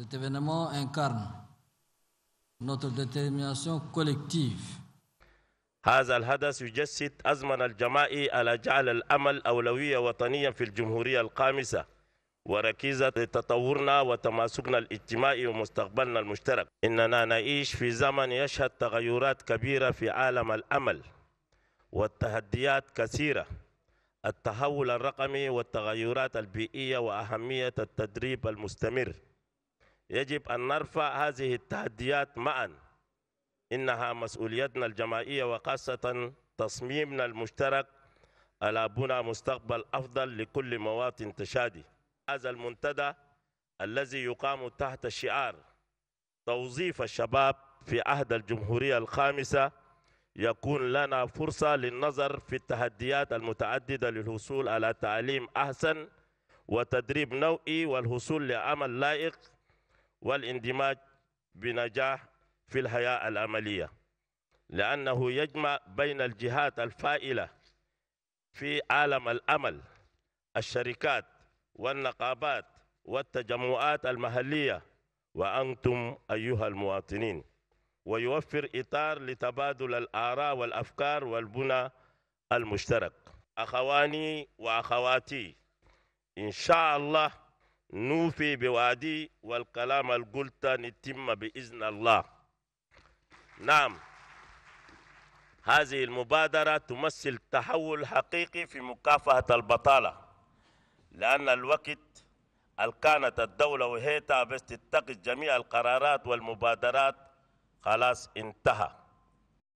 Cet événement incarne notre détermination collective. هذا الحدث يجسد أزمة الجماعي على جعل الأمل أولوية وطنية في الجمهورية القامسة وركيزة تطورنا وتماسكنا الاجتماعي ومستقبلنا المشترك إننا نعيش في زمن يشهد تغيرات كبيرة في عالم الأمل والتحديات كثيرة التحول الرقمي والتغيرات البيئية وأهمية التدريب المستمر يجب أن نرفع هذه التحديات معا إنها مسؤوليتنا الجماعية وخاصة تصميمنا المشترك على بنى مستقبل أفضل لكل مواطن تشادي هذا المنتدى الذي يقام تحت شعار توظيف الشباب في عهد الجمهورية الخامسة يكون لنا فرصة للنظر في التحديات المتعددة للحصول على تعليم أحسن وتدريب نوعي والحصول لعمل لائق والاندماج بنجاح في الحياة العملية لأنه يجمع بين الجهات الفائلة في عالم الأمل الشركات والنقابات والتجمعات المحلية وأنتم أيها المواطنين ويوفر إطار لتبادل الآراء والأفكار والبنى المشترك أخواني وأخواتي إن شاء الله نوفي بوعدي والكلام القلت نتم بإذن الله نعم هذه المبادرة تمثل تحول حقيقي في مكافحة البطالة لأن الوقت كانت الدولة وهي بس تتخذ جميع القرارات والمبادرات خلاص انتهى